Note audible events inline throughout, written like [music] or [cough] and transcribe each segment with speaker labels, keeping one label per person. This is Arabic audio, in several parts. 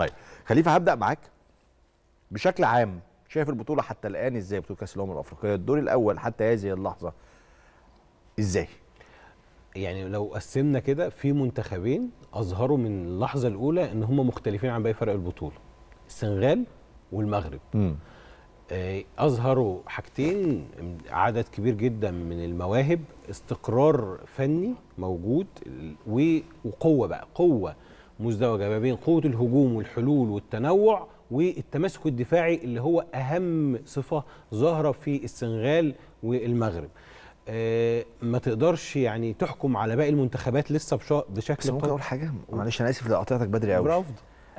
Speaker 1: طيب خليفه هبدا معاك بشكل عام شايف البطوله حتى الان ازاي بطوله كاس الامم الافريقيه الدور الاول حتى هذه اللحظه ازاي
Speaker 2: يعني لو قسمنا كده في منتخبين اظهروا من اللحظه الاولى ان هم مختلفين عن باقي فرق البطوله السنغال والمغرب م. آه، اظهروا حاجتين عدد كبير جدا من المواهب استقرار فني موجود وقوه بقى قوه مزدوجه ما بين قوه الهجوم والحلول والتنوع والتماسك الدفاعي اللي هو اهم صفه ظاهره في السنغال والمغرب آه ما تقدرش يعني تحكم
Speaker 1: على باقي المنتخبات لسه بشكل بس ممكن اقول حاجه معلش انا اسف لو قطعتك بدري قوي برافو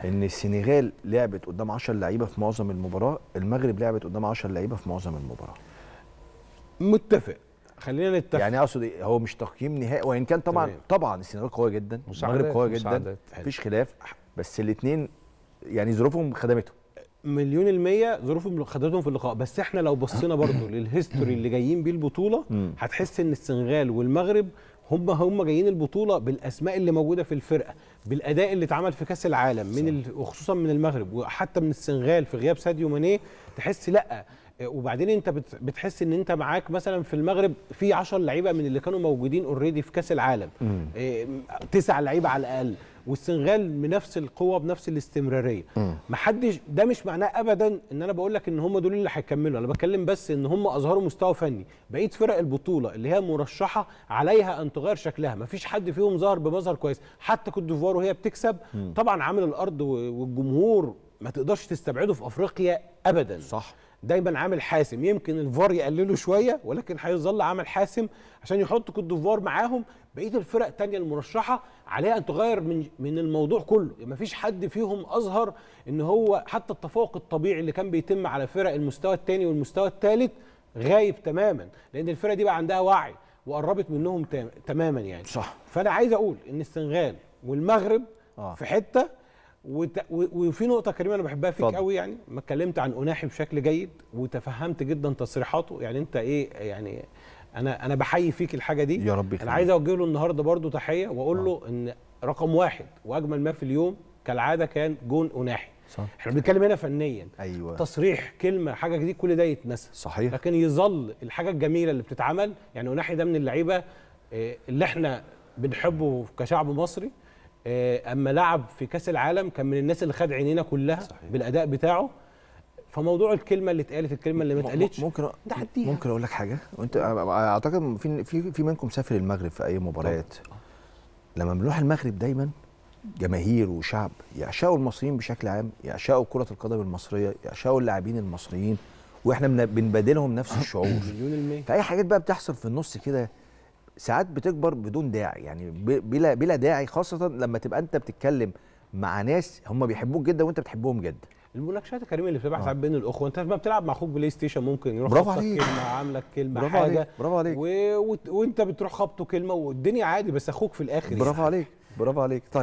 Speaker 1: ان السنغال لعبت قدام 10 لعيبه في معظم المباراه المغرب لعبت قدام 10 لعيبه في معظم المباراه متفق خلينا نتفق يعني اقصد إيه؟ هو مش تقييم نهائي وان كان طبعا تمام. طبعا السنغال قويه جدا المغرب قويه جدا مفيش خلاف بس الاثنين يعني ظروفهم خدمتهم مليون المية ظروفهم خدمتهم في اللقاء بس احنا لو بصينا
Speaker 2: برضو [coughs] للهيستوري اللي جايين بيه البطولة هتحس ان السنغال والمغرب هم هم جايين البطولة بالاسماء اللي موجودة في الفرقة بالاداء اللي اتعمل في كاس العالم من وخصوصا من المغرب وحتى من السنغال في غياب ساديو ماني تحس لا وبعدين انت بتحس ان انت معاك مثلا في المغرب في 10 لعيبه من اللي كانوا موجودين اوريدي في كاس العالم آه، تسع لعيبه على الاقل والسنغال بنفس القوه بنفس الاستمراريه محدش ده مش معناه ابدا ان انا بقول لك ان هم دول اللي هيكملوا انا بتكلم بس ان هم اظهروا مستوى فني بقيت فرق البطوله اللي هي مرشحه عليها ان تغير شكلها مفيش حد فيهم ظهر بمظهر كويس حتى كوت ديفوار وهي بتكسب طبعا عامل الارض والجمهور ما تقدرش تستبعده في افريقيا ابدا صح دايما عامل حاسم يمكن الفار يقلله شويه ولكن هيظل عامل حاسم عشان يحط كوت ديفوار معاهم بقيه الفرق الثانيه المرشحه عليها ان تغير من من الموضوع كله يعني ما فيش حد فيهم اظهر ان هو حتى التفوق الطبيعي اللي كان بيتم على فرق المستوى الثاني والمستوى الثالث غايب تماما لان الفرق دي بقى عندها وعي وقربت منهم تماما يعني صح فانا عايز اقول ان السنغال والمغرب آه. في حته وت... وفي نقطة كريمة أنا بحبها فيك قوي يعني ما اتكلمت عن أناحي بشكل جيد وتفهمت جدا تصريحاته يعني أنت إيه يعني أنا أنا بحيي فيك الحاجة دي يا ربي أنا عايز أوجه له النهاردة برضه تحية وأقول آه. له إن رقم واحد وأجمل ما في اليوم كالعادة كان جون أناحي صح. احنا بنتكلم هنا فنيا ايوه تصريح كلمه حاجه جديده كل ده يتنسى صحيح لكن يظل الحاجه الجميله اللي بتتعمل يعني وناحي ده من اللعيبه آه، اللي احنا بنحبه كشعب مصري آه، اما لعب في كاس العالم كان من الناس اللي خد عينينا كلها صحيح. بالاداء بتاعه فموضوع الكلمه اللي اتقالت الكلمه اللي ما اتقالتش ممكن
Speaker 1: نعديها ممكن اقول لك حاجه وانت اعتقد في في في منكم سافر المغرب في اي مباريات لما بنروح المغرب دايما جماهير وشعب يعشقوا المصريين بشكل عام يعشقوا كره القدم المصريه يعشقوا اللاعبين المصريين واحنا بنبادلهم نفس الشعور مليون المية فاي حاجات بقى بتحصل في النص كده ساعات بتكبر بدون داعي يعني بلا بلا داعي خاصه لما تبقى انت بتتكلم مع ناس هم بيحبوك جدا وانت بتحبهم جدا
Speaker 2: المناقشات الكريمه اللي بتبقى آه. ساعات بين الاخوه انت لما بتلعب مع اخوك بلاي ستيشن ممكن يروح برافو عليك كلمه عاملك كلمه برافو حاجه عليك. برافو عليك و... و... وانت بتروح خبطه كلمه والدنيا عادي بس اخوك في الاخر برافو عليك برافو عليك طيب